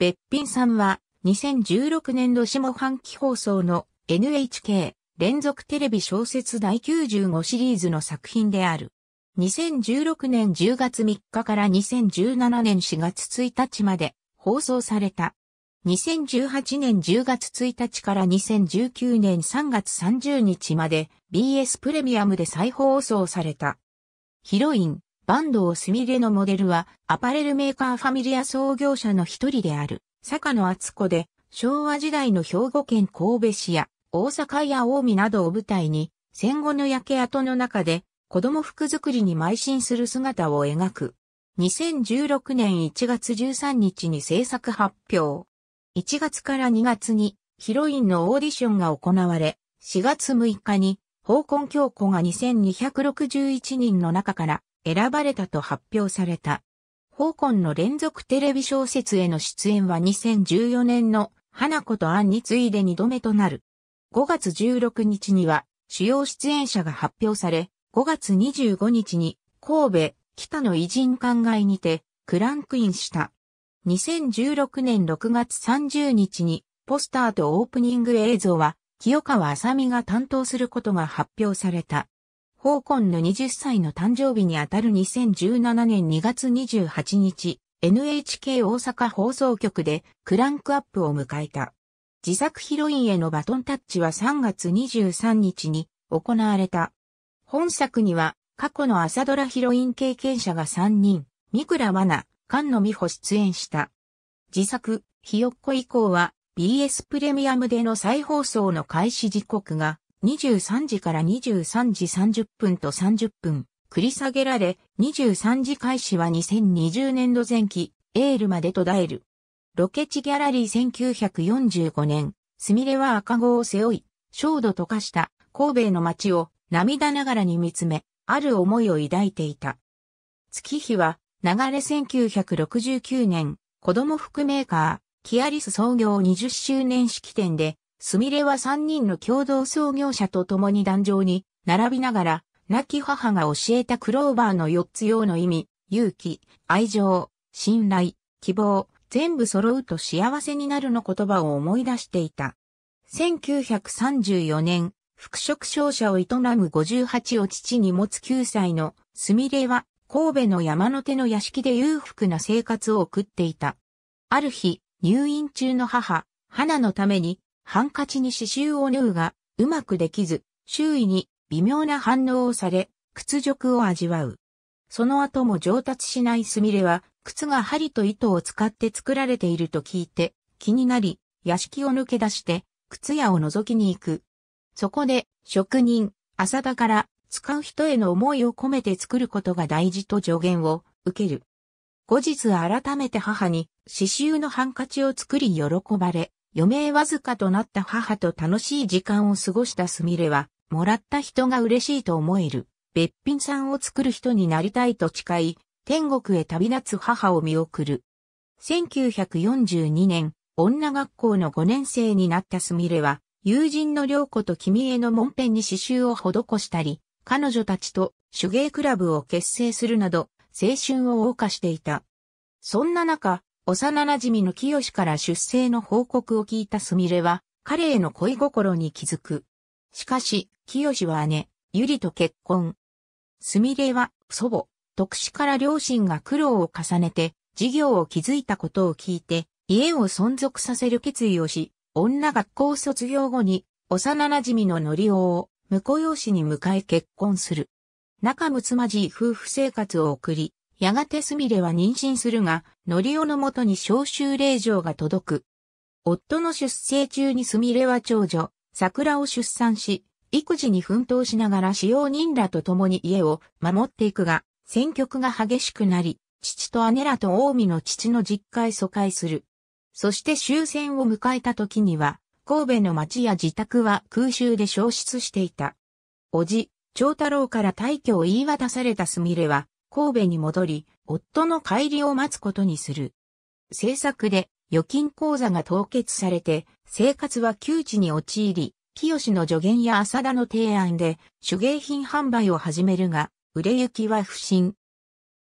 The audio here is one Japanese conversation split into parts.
べっぴんさんは、2016年度下半期放送の NHK 連続テレビ小説第95シリーズの作品である。2016年10月3日から2017年4月1日まで放送された。2018年10月1日から2019年3月30日まで BS プレミアムで再放送された。ヒロイン、坂東すみれのモデルは、アパレルメーカーファミリア創業者の一人である、坂野厚子で、昭和時代の兵庫県神戸市や、大阪や近江などを舞台に、戦後の焼け跡の中で、子供服作りに邁進する姿を描く。2016年1月13日に制作発表。1月から2月にヒロインのオーディションが行われ、4月6日に、香根京子が2261人の中から選ばれたと発表された。香港の連続テレビ小説への出演は2014年の花子とアンに次いで2度目となる。5月16日には主要出演者が発表され、5月25日に神戸北の偉人館街にてクランクインした。2016年6月30日にポスターとオープニング映像は清川あさみが担当することが発表された。コンの20歳の誕生日にあたる2017年2月28日、NHK 大阪放送局でクランクアップを迎えた。自作ヒロインへのバトンタッチは3月23日に行われた。本作には過去の朝ドラヒロイン経験者が3人、三倉真奈、菅野美穂出演した。自作、ひよっこ以降は BS プレミアムでの再放送の開始時刻が23時から23時30分と30分、繰り下げられ、23時開始は2020年度前期、エールまで途絶える。ロケ地ギャラリー1945年、スミレは赤子を背負い、焦土溶かした神戸の街を涙ながらに見つめ、ある思いを抱いていた。月日は、流れ1969年、子供服メーカー、キアリス創業20周年式典で、すみれは3人の共同創業者と共に壇上に並びながら、亡き母が教えたクローバーの4つ用の意味、勇気、愛情、信頼、希望、全部揃うと幸せになるの言葉を思い出していた。1934年、復職商社を営む58を父に持つ9歳のすみれは、神戸の山の手の屋敷で裕福な生活を送っていた。ある日、入院中の母、花のためにハンカチに刺繍を縫うが、うまくできず、周囲に微妙な反応をされ、屈辱を味わう。その後も上達しないスミレは、靴が針と糸を使って作られていると聞いて、気になり、屋敷を抜け出して、靴屋を覗きに行く。そこで、職人、浅田から、使う人への思いを込めて作ることが大事と助言を受ける。後日改めて母に刺繍のハンカチを作り喜ばれ、余命わずかとなった母と楽しい時間を過ごしたスミレは、もらった人が嬉しいと思える、別品さんを作る人になりたいと誓い、天国へ旅立つ母を見送る。1942年、女学校の5年生になったスミレは、友人の良子と君への門辺に刺繍を施したり、彼女たちと手芸クラブを結成するなど、青春を謳歌していた。そんな中、幼馴染の清から出生の報告を聞いたすみれは、彼への恋心に気づく。しかし、清は姉、ゆりと結婚。すみれは、祖母、徳子から両親が苦労を重ねて、事業を築いたことを聞いて、家を存続させる決意をし、女学校卒業後に、幼馴染ののりおを、婿養子に迎え結婚する。仲睦まじい夫婦生活を送り、やがてスミレは妊娠するが、ノリオのもとに召集令状が届く。夫の出生中にスミレは長女、桜を出産し、育児に奮闘しながら使用人らと共に家を守っていくが、戦局が激しくなり、父と姉らと近江の父の実家へ疎開する。そして終戦を迎えた時には、神戸の町や自宅は空襲で消失していた。おじ、長太郎から退去を言い渡されたスミレは、神戸に戻り、夫の帰りを待つことにする。政策で預金口座が凍結されて、生活は窮地に陥り、清の助言や浅田の提案で手芸品販売を始めるが、売れ行きは不振。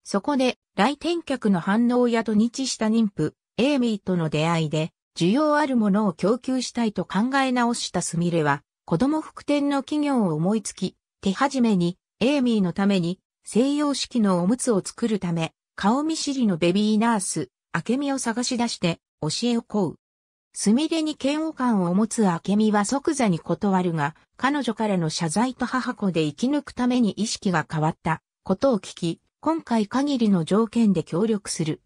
そこで来店客の反応やと日した妊婦、エイミーとの出会いで、需要あるものを供給したいと考え直したスミレは、子供服店の企業を思いつき、手始めに、エイミーのために、西洋式のおむつを作るため、顔見知りのベビーナース、明美を探し出して、教えを請う。すみれに嫌悪感を持つ明美は即座に断るが、彼女からの謝罪と母子で生き抜くために意識が変わったことを聞き、今回限りの条件で協力する。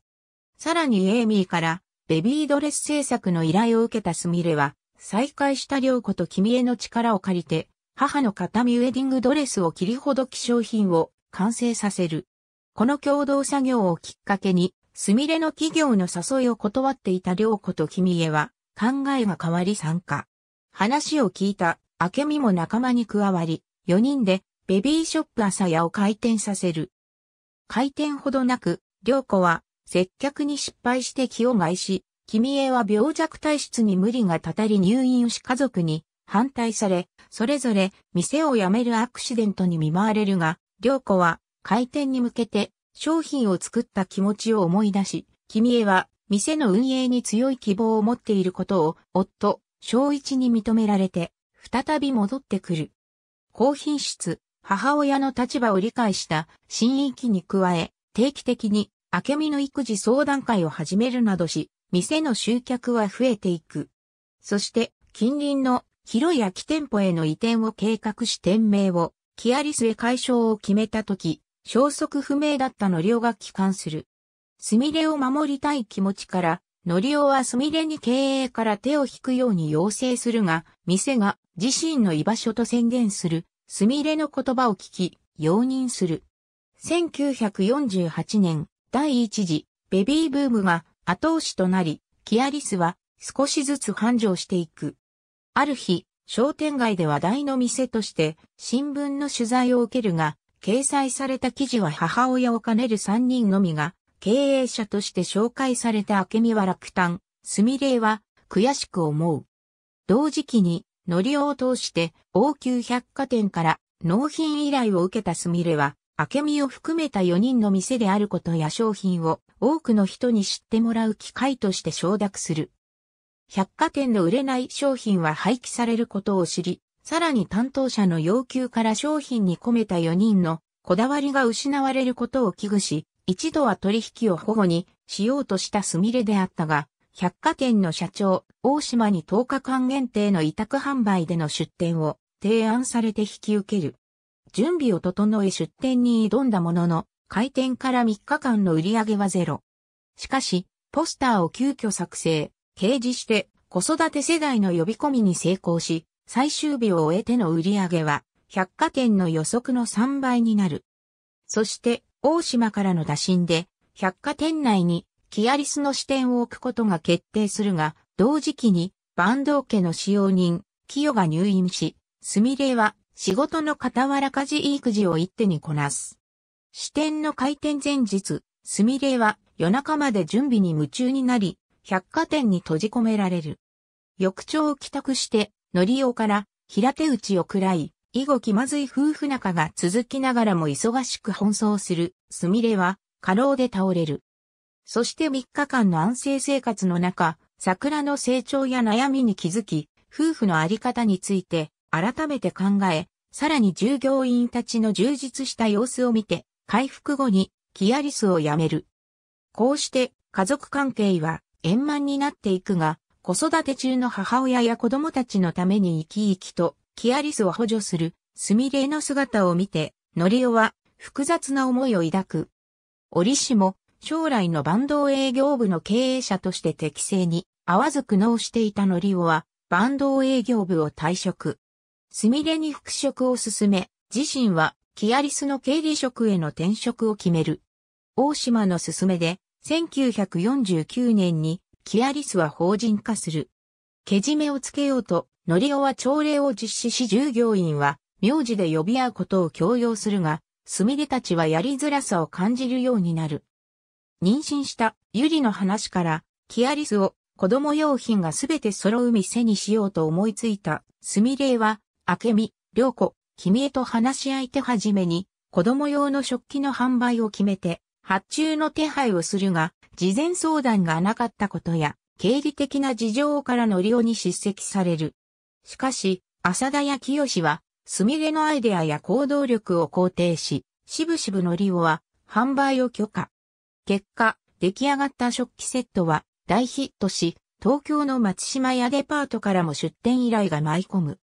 さらにエイミーから、ベビードレス制作の依頼を受けたすみれは、再会した良子と君への力を借りて、母の形見ウェディングドレスを切りほど希少品を完成させる。この共同作業をきっかけに、すみれの企業の誘いを断っていた良子と君江は、考えが変わり参加。話を聞いた、明美も仲間に加わり、4人で、ベビーショップ朝屋を開店させる。開店ほどなく、良子は、接客に失敗して気を害し、君江は病弱体質に無理がたたり入院し家族に反対され、それぞれ店を辞めるアクシデントに見舞われるが、良子は開店に向けて商品を作った気持ちを思い出し、君江は店の運営に強い希望を持っていることを夫、小一に認められて、再び戻ってくる。高品質、母親の立場を理解した新域に加え、定期的に明美の育児相談会を始めるなどし、店の集客は増えていく。そして、近隣の広い空き店舗への移転を計画し店名をキアリスへ解消を決めたとき、消息不明だったノリオが帰還する。スミレを守りたい気持ちから、ノリオはスミレに経営から手を引くように要請するが、店が自身の居場所と宣言する、スミレの言葉を聞き、容認する。1948年、第一次、ベビーブームが後押しとなり、キアリスは少しずつ繁盛していく。ある日、商店街で話題の店として新聞の取材を受けるが、掲載された記事は母親を兼ねる3人のみが、経営者として紹介された明美は落胆、ミレイは悔しく思う。同時期に、乗りを通して応急百貨店から納品依頼を受けたスミレは、明美を含めた4人の店であることや商品を多くの人に知ってもらう機会として承諾する。百貨店の売れない商品は廃棄されることを知り、さらに担当者の要求から商品に込めた4人のこだわりが失われることを危惧し、一度は取引を保護にしようとしたスミレであったが、百貨店の社長、大島に10日間限定の委託販売での出店を提案されて引き受ける。準備を整え出店に挑んだものの、開店から3日間の売り上げはゼロ。しかし、ポスターを急遽作成、掲示して子育て世代の呼び込みに成功し、最終日を終えての売り上げは百貨店の予測の3倍になる。そして大島からの打診で百貨店内にキアリスの支店を置くことが決定するが、同時期に坂東家の使用人、清が入院し、すみれは仕事の傍ら家事育児を一手にこなす。支店の開店前日、すみれは夜中まで準備に夢中になり、百貨店に閉じ込められる。翌朝帰宅して、のりおから平手打ちを喰らい、以後気まずい夫婦仲が続きながらも忙しく奔走する、すみれは過労で倒れる。そして3日間の安静生活の中、桜の成長や悩みに気づき、夫婦のあり方について改めて考え、さらに従業員たちの充実した様子を見て、回復後にキアリスを辞める。こうして家族関係は円満になっていくが、子育て中の母親や子供たちのために生き生きと、キアリスを補助する、スミレイの姿を見て、ノリオは複雑な思いを抱く。折しも、将来のバンド営業部の経営者として適正に、合わず苦悩していたノリオは、バンド営業部を退職。スミレに復職を進め、自身は、キアリスの経理職への転職を決める。大島の勧めで、1949年にキアリスは法人化する。けじめをつけようと、ノリオは朝礼を実施し従業員は名字で呼び合うことを強要するが、スミレたちはやりづらさを感じるようになる。妊娠したユリの話から、キアリスを子供用品がすべて揃う店にしようと思いついた、スミレは、明美、良子、君へと話しい手始めに、子供用の食器の販売を決めて、発注の手配をするが、事前相談がなかったことや、経理的な事情からの利用に叱責される。しかし、浅田や清は、すみれのアイデアや行動力を肯定し、しぶしぶのりおは、販売を許可。結果、出来上がった食器セットは、大ヒットし、東京の松島屋デパートからも出店依頼が舞い込む。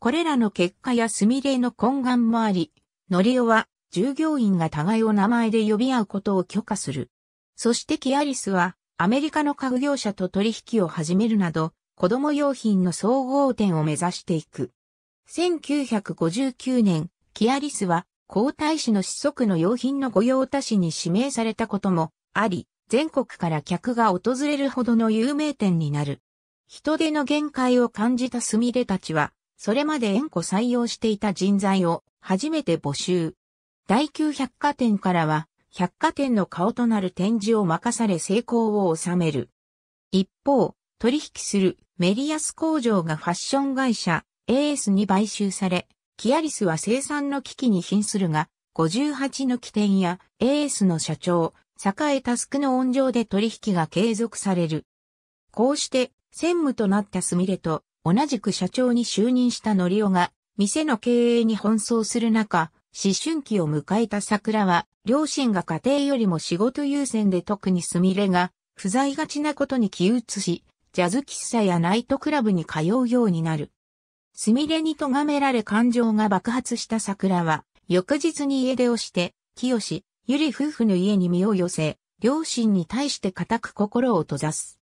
これらの結果やすみれの懇願もあり、のりおは従業員が互いを名前で呼び合うことを許可する。そしてキアリスは、アメリカの家具業者と取引を始めるなど、子供用品の総合店を目指していく。1959年、キアリスは、皇太子の子息の用品の御用達に指名されたこともあり、全国から客が訪れるほどの有名店になる。人手の限界を感じたスミレたちは、それまで縁故採用していた人材を初めて募集。第9百貨店からは、百貨店の顔となる展示を任され成功を収める。一方、取引するメリアス工場がファッション会社 AS に買収され、キアリスは生産の危機に瀕するが、58の起点や AS の社長、栄タスクの温情で取引が継続される。こうして専務となったスミレと同じく社長に就任したノリオが店の経営に奔走する中、思春期を迎えた桜は、両親が家庭よりも仕事優先で特にすみれが、不在がちなことに気移し、ジャズ喫茶やナイトクラブに通うようになる。すみれに咎められ感情が爆発した桜は、翌日に家出をして、清、ゆり夫婦の家に身を寄せ、両親に対して固く心を閉ざす。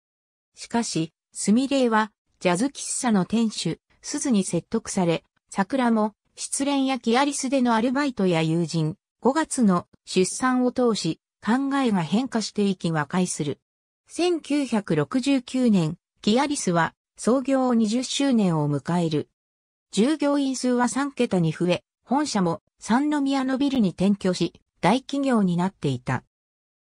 しかし、すみれは、ジャズ喫茶の店主、鈴に説得され、桜も、失恋やキアリスでのアルバイトや友人、5月の出産を通し、考えが変化していき和解する。1969年、キアリスは創業20周年を迎える。従業員数は3桁に増え、本社も三宮のビルに転居し、大企業になっていた。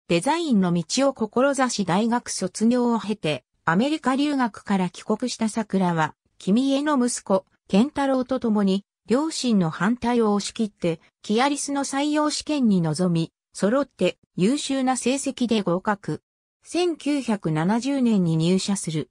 デザインの道を志し大学卒業を経て、アメリカ留学から帰国した桜は、君への息子、健太郎と共に、両親の反対を押し切って、キアリスの採用試験に臨み、揃って優秀な成績で合格。1970年に入社する。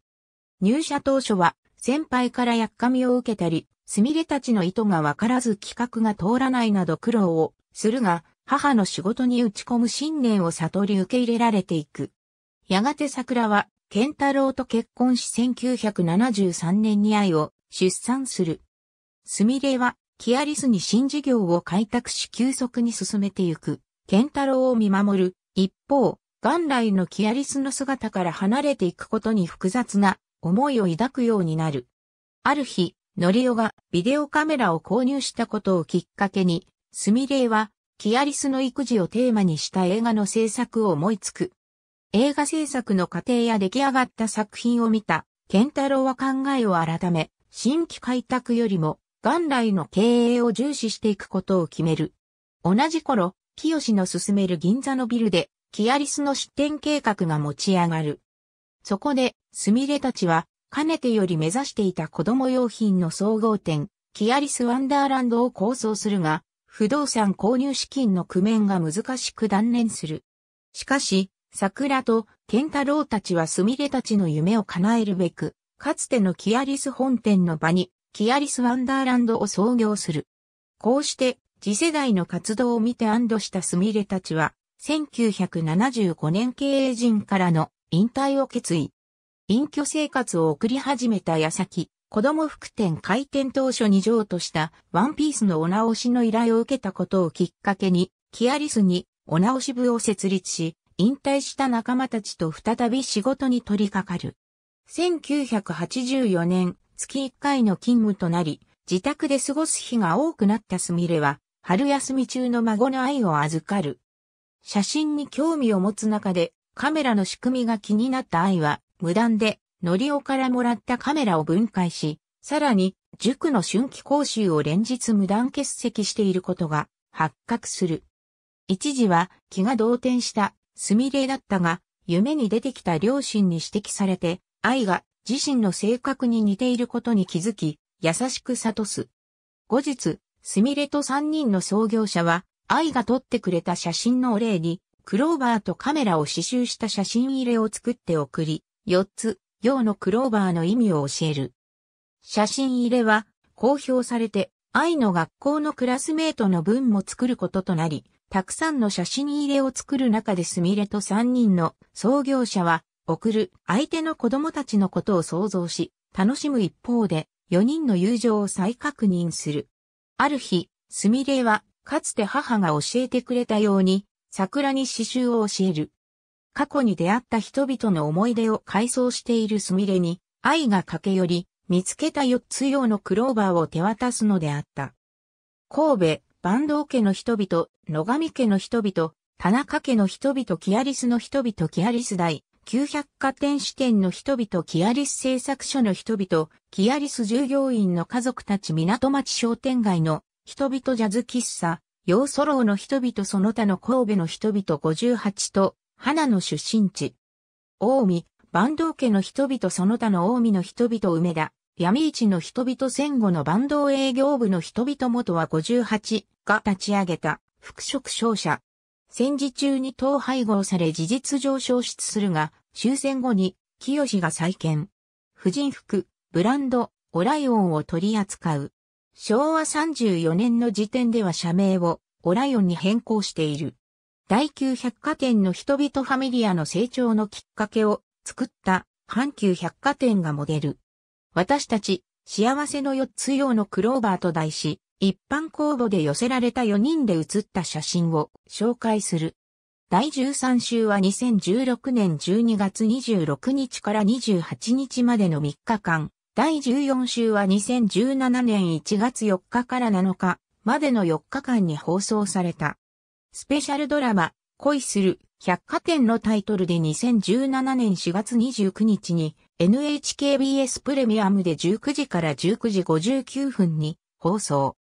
入社当初は先輩からやっかみを受けたり、すみれたちの意図がわからず企画が通らないなど苦労をするが、母の仕事に打ち込む信念を悟り受け入れられていく。やがて桜は、健太郎と結婚し1973年に愛を出産する。スミレは、キアリスに新事業を開拓し急速に進めてゆく、ケンタロウを見守る。一方、元来のキアリスの姿から離れていくことに複雑な思いを抱くようになる。ある日、ノリオがビデオカメラを購入したことをきっかけに、スミレイはキアリスの育児をテーマにした映画の制作を思いつく。映画制作の過程や出来上がった作品を見た、ケンタロウは考えを改め、新規開拓よりも元来の経営を重視していくことを決める。同じ頃、清の進める銀座のビルで、キアリスの出店計画が持ち上がる。そこで、スミレたちは、かねてより目指していた子供用品の総合店、キアリスワンダーランドを構想するが、不動産購入資金の工面が難しく断念する。しかし、桜とケンタロウたちはスミレたちの夢を叶えるべく、かつてのキアリス本店の場にキアリス・ワンダーランドを創業する。こうして次世代の活動を見て安堵したスミレたちは、1975年経営陣からの引退を決意。隠居生活を送り始めた矢先、子供服店開店当初に譲渡したワンピースのお直しの依頼を受けたことをきっかけに、キアリスにお直し部を設立し、引退した仲間たちと再び仕事に取り掛かる。1984年、月1回の勤務となり、自宅で過ごす日が多くなったスミレは、春休み中の孫の愛を預かる。写真に興味を持つ中で、カメラの仕組みが気になった愛は、無断で、のりおからもらったカメラを分解し、さらに、塾の春季講習を連日無断欠席していることが発覚する。一時は気が動転したスミレだったが、夢に出てきた両親に指摘されて、愛が自身の性格に似ていることに気づき、優しく悟す。後日、スミレと三人の創業者は、愛が撮ってくれた写真のお礼に、クローバーとカメラを刺繍した写真入れを作って送り、4つ、用のクローバーの意味を教える。写真入れは、公表されて、愛の学校のクラスメートの分も作ることとなり、たくさんの写真入れを作る中でスミレと3人の創業者は送る相手の子供たちのことを想像し、楽しむ一方で、4人の友情を再確認する。ある日、スミレは、かつて母が教えてくれたように、桜に刺繍を教える。過去に出会った人々の思い出を回想しているスミレに、愛が駆け寄り、見つけた4つ用のクローバーを手渡すのであった。神戸、坂東家の人々、野上家の人々、田中家の人々、キアリスの人々、キアリス大、旧百貨店支店の人々、キアリス製作所の人々、キアリス従業員の家族たち港町商店街の人々ジャズ喫茶、ヨーソローの人々その他の神戸の人々58と、花の出身地。大海、坂東家の人々その他の大海の人々梅田、闇市の人々戦後の坂東営業部の人々元は58が立ち上げた、復職商社、戦時中に党配合され事実上消失するが、終戦後に清が再建。婦人服、ブランド、オライオンを取り扱う。昭和34年の時点では社名をオライオンに変更している。第9百貨店の人々ファミリアの成長のきっかけを作った阪急百貨店がモデル。私たち、幸せの4つ用のクローバーと題し、一般公募で寄せられた4人で写った写真を紹介する。第13週は2016年12月26日から28日までの3日間、第14週は2017年1月4日から7日までの4日間に放送された。スペシャルドラマ、恋する百貨店のタイトルで2017年4月29日に NHKBS プレミアムで19時から19時59分に放送。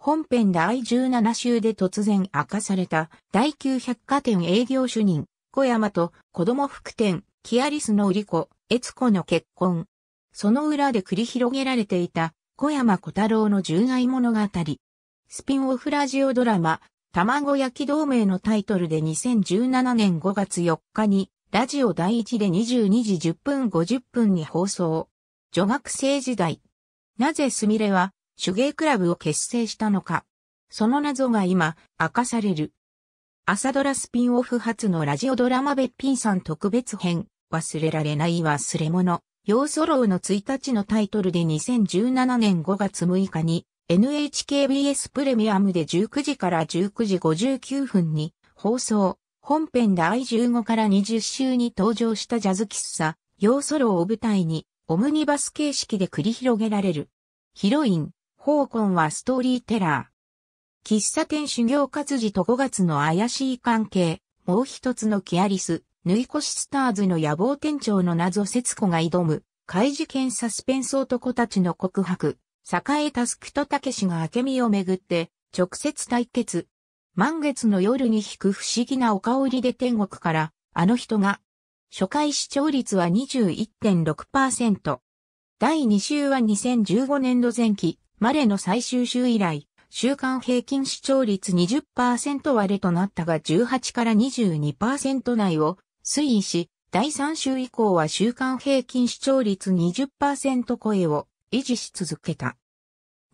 本編第17週で突然明かされた第9百貨店営業主任、小山と子供副店、キアリスの売り子、悦子の結婚。その裏で繰り広げられていた小山小太郎の純愛物語。スピンオフラジオドラマ、卵焼き同盟のタイトルで2017年5月4日に、ラジオ第1で22時10分50分に放送。女学生時代。なぜすみれは、手芸クラブを結成したのか。その謎が今、明かされる。朝ドラスピンオフ初のラジオドラマべっぴんさん特別編、忘れられない忘れ物、要ソロの1日のタイトルで2017年5月6日に、NHKBS プレミアムで19時から19時59分に放送、本編第15から20週に登場したジャズ喫茶、要ソロを舞台に、オムニバス形式で繰り広げられる。ヒロイン、ホーコンはストーリーテラー。喫茶店修行活字と5月の怪しい関係、もう一つのキアリス、縫い越しスターズの野望店長の謎節子が挑む、怪事件サスペンス男たちの告白、栄タスクとたけしが明美をめぐって、直接対決。満月の夜に引く不思議なお香りで天国から、あの人が、初回視聴率は21.6%。第2週は2015年度前期、マレの最終週以来、週間平均視聴率20%割れとなったが18から22%内を推移し、第3週以降は週間平均視聴率20%超えを維持し続けた。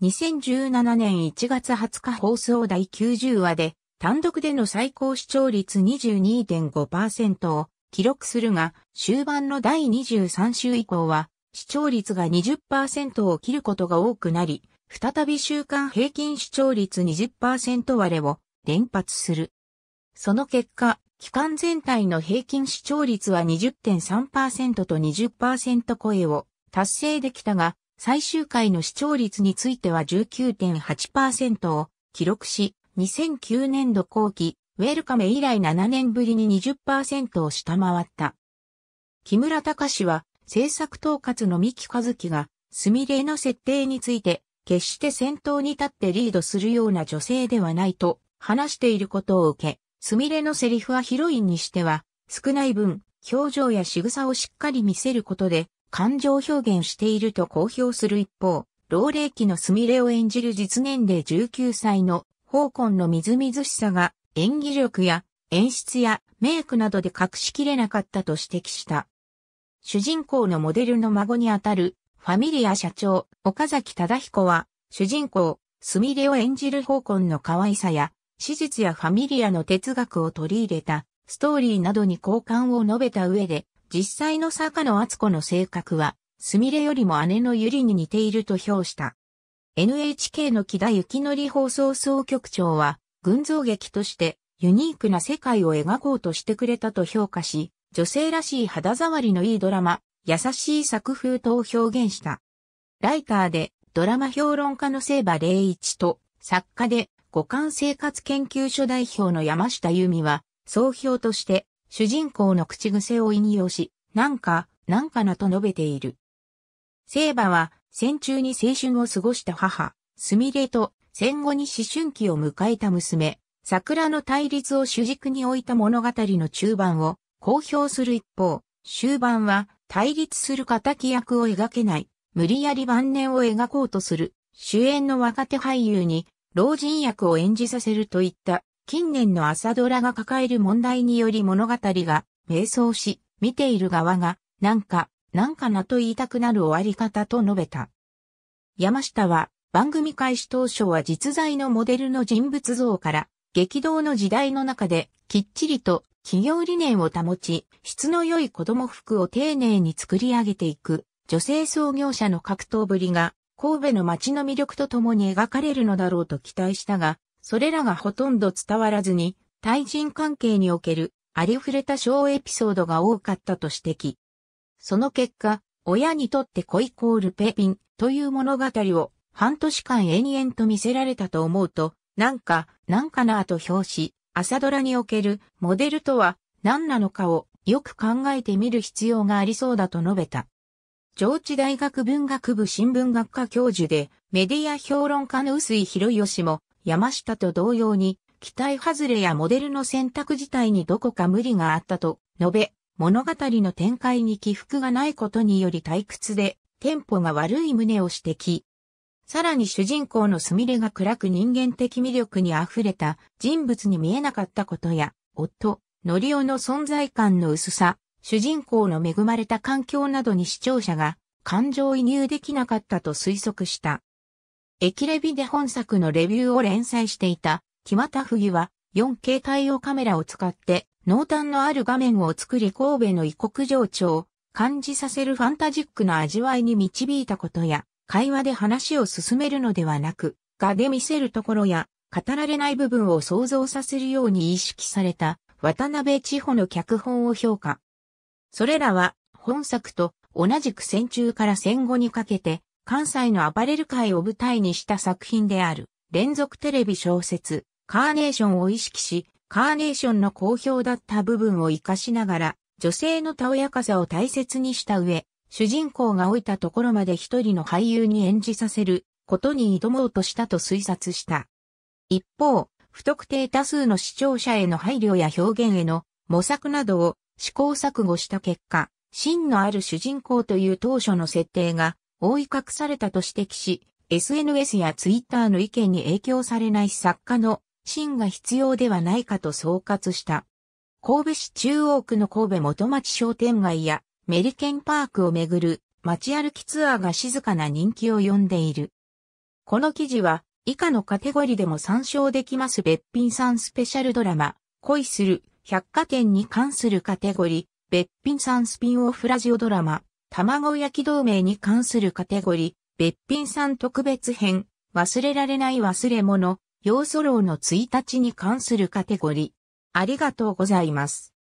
2017年1月20日放送第90話で単独での最高視聴率22.5%を記録するが終盤の第23週以降は視聴率が20%を切ることが多くなり再び週間平均視聴率20%割れを連発する。その結果、期間全体の平均視聴率は20.3%と20%超えを達成できたが、最終回の視聴率については19.8%を記録し、2009年度後期、ウェルカメ以来7年ぶりに20%を下回った。木村隆は、制作統括の三木和樹が、スミレの設定について、決して先頭に立ってリードするような女性ではないと話していることを受け、すみれのセリフはヒロインにしては少ない分、表情や仕草をしっかり見せることで感情表現していると公表する一方、老齢期のすみれを演じる実年齢19歳の宝根のみずみずしさが演技力や演出やメイクなどで隠しきれなかったと指摘した。主人公のモデルの孫にあたるファミリア社長、岡崎忠彦は、主人公、すみれを演じる方根の可愛さや、史実やファミリアの哲学を取り入れた、ストーリーなどに好感を述べた上で、実際の坂野厚子の性格は、すみれよりも姉のゆりに似ていると評した。NHK の木田幸則放送総局長は、群像劇としてユニークな世界を描こうとしてくれたと評価し、女性らしい肌触りのいいドラマ、優しい作風と表現した。ライターでドラマ評論家の聖馬霊一と作家で五感生活研究所代表の山下由美は総評として主人公の口癖を引用し、なんか、なんかなと述べている。聖馬は戦中に青春を過ごした母、すみれと戦後に思春期を迎えた娘、桜の対立を主軸に置いた物語の中盤を公表する一方、終盤は対立する敵役を描けない、無理やり晩年を描こうとする、主演の若手俳優に、老人役を演じさせるといった、近年の朝ドラが抱える問題により物語が、迷走し、見ている側が、なんか、なんかなと言いたくなる終わり方と述べた。山下は、番組開始当初は実在のモデルの人物像から、激動の時代の中で、きっちりと企業理念を保ち、質の良い子供服を丁寧に作り上げていく、女性創業者の格闘ぶりが、神戸の街の魅力とともに描かれるのだろうと期待したが、それらがほとんど伝わらずに、対人関係におけるありふれた小エピソードが多かったと指摘。その結果、親にとって子イコールペピンという物語を半年間延々と見せられたと思うと、なんか、なんかなぁと表紙、朝ドラにおけるモデルとは何なのかをよく考えてみる必要がありそうだと述べた。上智大学文学部新聞学科教授でメディア評論家の臼井博義も山下と同様に期待外れやモデルの選択自体にどこか無理があったと述べ、物語の展開に起伏がないことにより退屈でテンポが悪い旨を指摘。さらに主人公のスミレが暗く人間的魅力に溢れた人物に見えなかったことや、夫、ノリオの存在感の薄さ、主人公の恵まれた環境などに視聴者が感情移入できなかったと推測した。駅レビで本作のレビューを連載していた、木又不義は、4形対用カメラを使って、濃淡のある画面を作り神戸の異国情緒を感じさせるファンタジックな味わいに導いたことや、会話で話を進めるのではなく、画で見せるところや、語られない部分を想像させるように意識された、渡辺千穂の脚本を評価。それらは、本作と同じく戦中から戦後にかけて、関西のアパレル界を舞台にした作品である、連続テレビ小説、カーネーションを意識し、カーネーションの好評だった部分を活かしながら、女性のたおやかさを大切にした上、主人公が老いたところまで一人の俳優に演じさせることに挑もうとしたと推察した。一方、不特定多数の視聴者への配慮や表現への模索などを試行錯誤した結果、真のある主人公という当初の設定が覆い隠されたと指摘し、SNS やツイッターの意見に影響されない作家の真が必要ではないかと総括した。神戸市中央区の神戸元町商店街やメリケンパークをめぐる街歩きツアーが静かな人気を呼んでいる。この記事は以下のカテゴリでも参照できます別品さんスペシャルドラマ、恋する百貨店に関するカテゴリ、別品さんスピンオフラジオドラマ、卵焼き同盟に関するカテゴリ、別品さん特別編、忘れられない忘れ物、要素論の1日に関するカテゴリ。ありがとうございます。